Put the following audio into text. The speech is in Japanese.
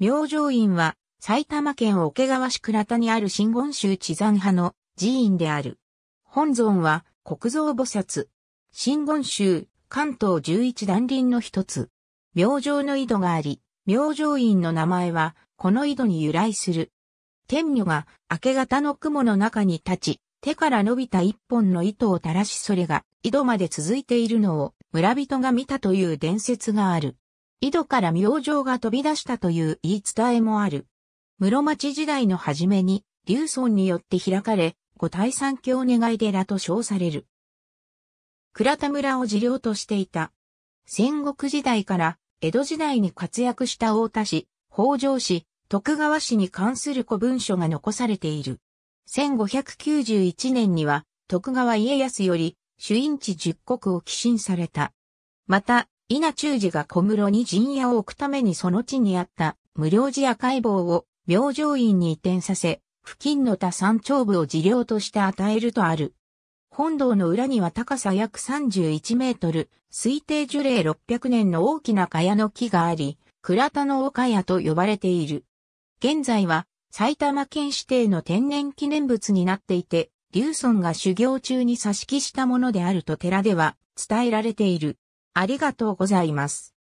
明星院は埼玉県桶川市倉田にある真言宗地山派の寺院である。本尊は国蔵菩薩。真言宗関東十一団林の一つ。明星の井戸があり、明星院の名前はこの井戸に由来する。天女が明け方の雲の中に立ち、手から伸びた一本の糸を垂らしそれが井戸まで続いているのを村人が見たという伝説がある。井戸から明星が飛び出したという言い伝えもある。室町時代の初めに、流村によって開かれ、五大三教願い寺と称される。倉田村を治領としていた。戦国時代から江戸時代に活躍した大田氏、北条氏、徳川氏に関する古文書が残されている。1591年には徳川家康より主因地十国を寄進された。また、稲中寺が小室に陣屋を置くためにその地にあった無料寺赤い棒を明星院に移転させ、付近の他山頂部を寺領として与えるとある。本堂の裏には高さ約31メートル、推定樹齢600年の大きな茅の木があり、倉田の岡屋と呼ばれている。現在は埼玉県指定の天然記念物になっていて、龍村が修行中に差し木したものであると寺では伝えられている。ありがとうございます。